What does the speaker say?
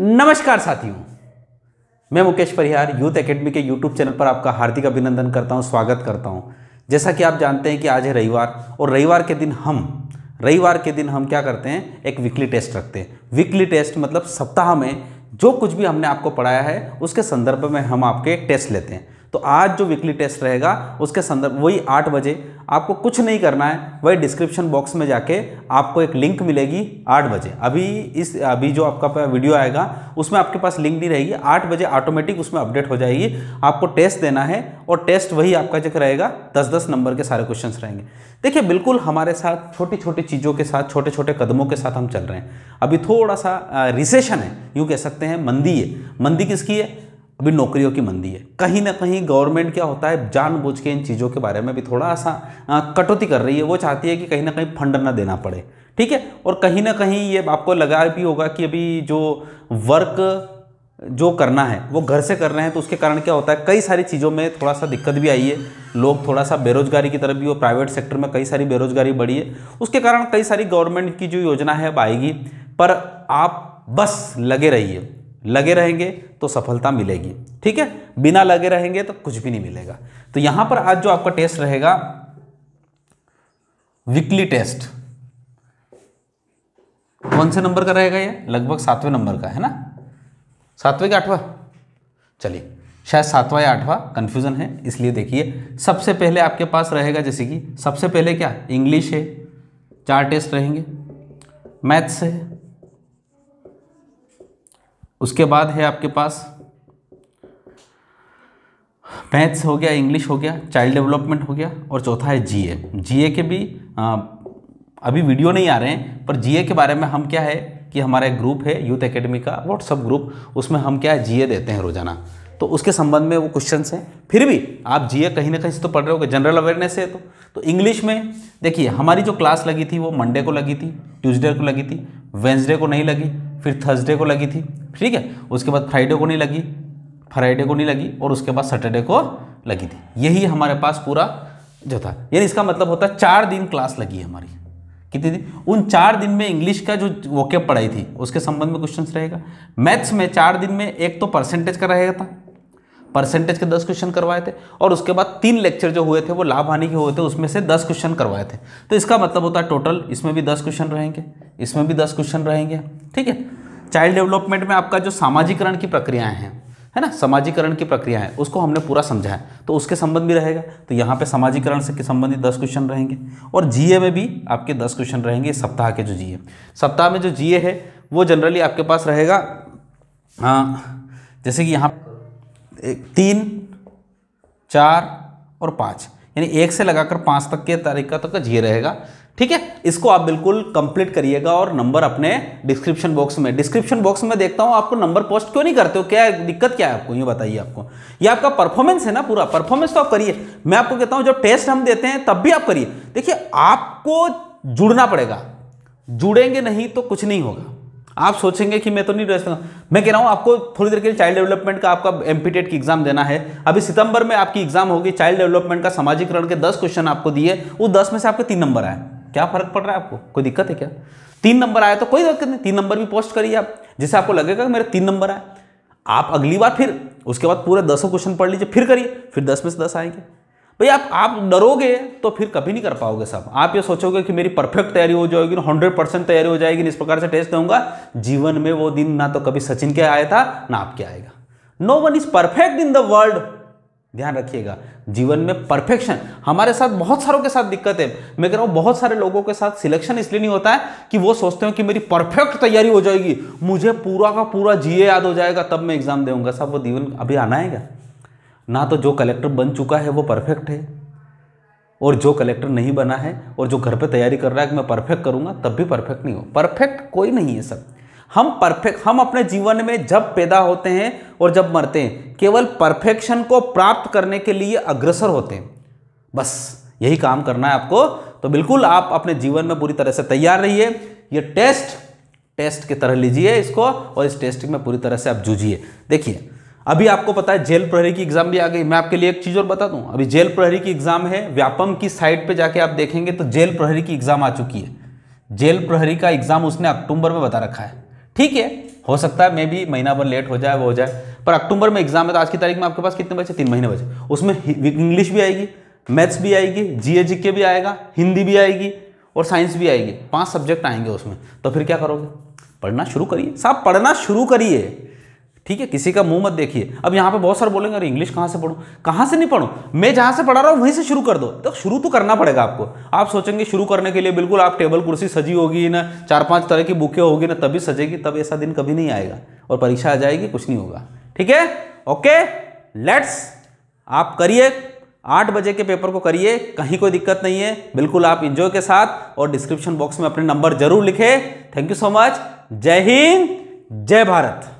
नमस्कार साथियों मैं मुकेश परिहार यूथ एकेडमी के यूट्यूब चैनल पर आपका हार्दिक अभिनंदन करता हूं स्वागत करता हूं जैसा कि आप जानते हैं कि आज है रविवार और रविवार के दिन हम रविवार के दिन हम क्या करते हैं एक वीकली टेस्ट रखते हैं वीकली टेस्ट मतलब सप्ताह में जो कुछ भी हमने आपको पढ़ाया है उसके संदर्भ में हम आपके टेस्ट लेते हैं तो आज जो वीकली टेस्ट रहेगा उसके संदर्भ वही आठ बजे आपको कुछ नहीं करना है वही डिस्क्रिप्शन बॉक्स में जाके आपको एक लिंक मिलेगी आठ बजे अभी इस अभी जो आपका वीडियो आएगा उसमें आपके पास लिंक नहीं रहेगी आठ बजे ऑटोमेटिक उसमें अपडेट हो जाएगी आपको टेस्ट देना है और टेस्ट वही आपका जगह रहेगा दस दस नंबर के सारे क्वेश्चन रहेंगे देखिए बिल्कुल हमारे साथ छोटी छोटी चीज़ों के साथ छोटे छोटे कदमों के साथ हम चल रहे हैं अभी थोड़ा सा रिसेशन है यूँ कह सकते हैं मंदी है मंदी किसकी है अभी नौकरियों की मंदी है कहीं ना कहीं गवर्नमेंट क्या होता है जानबूझ के इन चीज़ों के बारे में भी थोड़ा सा कटौती कर रही है वो चाहती है कि कहीं ना कहीं फंड ना देना पड़े ठीक है और कहीं ना कहीं ये आपको लगा भी होगा कि अभी जो वर्क जो करना है वो घर से कर रहे हैं तो उसके कारण क्या होता है कई सारी चीज़ों में थोड़ा सा दिक्कत भी आई है लोग थोड़ा सा बेरोजगारी की तरफ भी वो प्राइवेट सेक्टर में कई सारी बेरोजगारी बढ़ी है उसके कारण कई सारी गवर्नमेंट की जो योजना है अब आएगी पर आप बस लगे रहिए लगे रहेंगे तो सफलता मिलेगी ठीक है बिना लगे रहेंगे तो कुछ भी नहीं मिलेगा तो यहां पर आज जो आपका टेस्ट रहेगा वीकली टेस्ट कौन से नंबर का रहेगा ये लगभग सातवें नंबर का है ना सातवें का आठवा चलिए शायद सातवां या आठवां कंफ्यूजन है इसलिए देखिए सबसे पहले आपके पास रहेगा जैसे कि सबसे पहले क्या इंग्लिश है चार टेस्ट रहेंगे मैथ्स है उसके बाद है आपके पास मैथ्स हो गया इंग्लिश हो गया चाइल्ड डेवलपमेंट हो गया और चौथा है जीए जीए के भी आ, अभी वीडियो नहीं आ रहे हैं पर जीए के बारे में हम क्या है कि हमारा एक ग्रुप है यूथ एकेडमी का व्हाट्सअप ग्रुप उसमें हम क्या है जीए देते हैं रोजाना तो उसके संबंध में वो क्वेश्चन हैं फिर भी आप जीए कहीं ना कहीं से तो पढ़ रहे हो जनरल अवेयरनेस है तो तो इंग्लिश में देखिए हमारी जो क्लास लगी थी वो मंडे को लगी थी ट्यूजडे को लगी थी वेंसडे को नहीं लगी फिर थर्सडे को लगी थी ठीक है उसके बाद फ्राइडे को नहीं लगी फ्राइडे को नहीं लगी और उसके बाद सैटरडे को लगी थी यही हमारे पास पूरा जो था यानी इसका मतलब होता है चार दिन क्लास लगी है हमारी कितनी दिन उन चार दिन में इंग्लिश का जो वोकेब पढ़ाई थी उसके संबंध में क्वेश्चन रहेगा मैथ्स में चार दिन में एक तो परसेंटेज का रहेगा था परसेंटेज के दस क्वेश्चन करवाए थे और उसके बाद तीन लेक्चर जो हुए थे वो लाभ हानि के हुए थे उसमें से दस क्वेश्चन करवाए थे तो इसका मतलब होता है टोटल इसमें भी दस क्वेश्चन रहेंगे इसमें भी दस क्वेश्चन रहेंगे ठीक है चाइल्ड डेवलपमेंट में आपका जो सामाजिकरण की प्रक्रियाएं हैं है ना समाजीकरण की प्रक्रिया है उसको हमने पूरा समझा है तो उसके संबंध भी रहेगा तो यहाँ पे समाजीकरण से संबंधित दस क्वेश्चन रहेंगे और जीए में भी आपके दस क्वेश्चन रहेंगे सप्ताह के जो जीए सप्ताह में जो जीए है वो जनरली आपके पास रहेगा आ, हाँ, जैसे कि यहाँ तीन चार और पाँच यानी एक से लगाकर पाँच तक के तारीख का तक का जीए रहेगा ठीक है इसको आप बिल्कुल कंप्लीट करिएगा और नंबर अपने डिस्क्रिप्शन बॉक्स में डिस्क्रिप्शन बॉक्स में देखता हूं आपको नंबर पोस्ट क्यों नहीं करते हो क्या दिक्कत क्या है आपको ये बताइए आपको ये आपका परफॉर्मेंस है ना पूरा परफॉर्मेंस तो आप करिए मैं आपको कहता हूं जब टेस्ट हम देते हैं तब भी आप करिए देखिए आपको जुड़ना पड़ेगा जुड़ेंगे नहीं तो कुछ नहीं होगा आप सोचेंगे कि मैं तो नहीं रह सकता मैं कह रहा हूँ आपको थोड़ी देर के लिए चाइल्ड डेवलपमेंट का आपका एम की एग्जाम देना है अभी सितंबर में आपकी एग्जाम होगी चाइल्ड डेवलपमेंट का सामाजिकरण के दस क्वेश्चन आपको दिए उस दस में से आपके तीन नंबर आए क्या फ़र्क पड़ रहा है आपको कोई दिक्कत है क्या तीन नंबर आया तो कोई दिक्कत नहीं तीन नंबर भी पोस्ट करिए आप जिसे आपको लगेगा मेरे तीन नंबर आए आप अगली बार फिर उसके बाद पूरे दसों क्वेश्चन पढ़ लीजिए फिर करिए फिर दस में से दस आएंगे भाई आप आप डरोगे तो फिर कभी नहीं कर पाओगे सब आप ये सोचोगे कि मेरी परफेक्ट तैयारी हो जाएगी हंड्रेड परसेंट तैयारी हो जाएगी इस प्रकार से टेस्ट दूंगा जीवन में वो दिन ना तो कभी सचिन के आया था ना आपके आएगा no one is perfect in the world ध्यान रखिएगा जीवन में परफेक्शन हमारे साथ बहुत सारों के साथ दिक्कत है मैं कह रहा हूं बहुत सारे लोगों के साथ सिलेक्शन इसलिए नहीं होता है कि वो सोचते हो कि मेरी परफेक्ट तैयारी हो जाएगी मुझे पूरा का पूरा जीए याद हो जाएगा तब मैं एग्जाम देऊंगा सब वो जीवन अभी आना है क्या ना तो जो कलेक्टर बन चुका है वो परफेक्ट है और जो कलेक्टर नहीं बना है और जो घर पर तैयारी कर रहा है कि मैं परफेक्ट करूंगा तब भी परफेक्ट नहीं हो परफेक्ट कोई नहीं है सब हम परफेक्ट हम अपने जीवन में जब पैदा होते हैं और जब मरते हैं केवल परफेक्शन को प्राप्त करने के लिए अग्रसर होते हैं बस यही काम करना है आपको तो बिल्कुल आप अपने जीवन में पूरी तरह से तैयार रहिए ये टेस्ट टेस्ट की तरह लीजिए इसको और इस टेस्ट में पूरी तरह से आप जूझिए देखिए अभी आपको पता है जेल प्रहरी की एग्जाम भी आ गई मैं आपके लिए एक चीज़ और बता दूं अभी जेल प्रहरी की एग्जाम है व्यापम की साइट पे जाके आप देखेंगे तो जेल प्रहरी की एग्जाम आ चुकी है जेल प्रहरी का एग्जाम उसने अक्टूबर में बता रखा है ठीक है हो सकता है मे भी महीना भर लेट हो जाए वो हो जाए पर अक्टूबर में एग्जाम है तो आज की तारीख में आपके पास कितने बचे तीन महीने बचे उसमें इंग्लिश भी आएगी मैथ्स भी आएगी जी के भी आएगा हिंदी भी आएगी और साइंस भी आएगी पांच सब्जेक्ट आएंगे उसमें तो फिर क्या करोगे पढ़ना शुरू करिए साहब पढ़ना शुरू करिए ठीक है किसी का मुंह मत देखिए अब यहां पे बहुत सारे बोलेंगे अरे इंग्लिश कहां से पढ़ू कहां से नहीं पढ़ू मैं जहां से पढ़ा रहा हूं वहीं से शुरू कर दो तो शुरू तो करना पड़ेगा आपको आप सोचेंगे शुरू करने के लिए बिल्कुल आप टेबल कुर्सी सजी होगी ना चार पांच तरह की बुकें होगी ना तभी सजेगी तब ऐसा दिन कभी नहीं आएगा और परीक्षा आ जाएगी कुछ नहीं होगा ठीक है ओके लेट्स आप करिए आठ बजे के पेपर को करिए कहीं कोई दिक्कत नहीं है बिल्कुल आप इंजॉय के साथ और डिस्क्रिप्शन बॉक्स में अपने नंबर जरूर लिखे थैंक यू सो मच जय हिंद जय भारत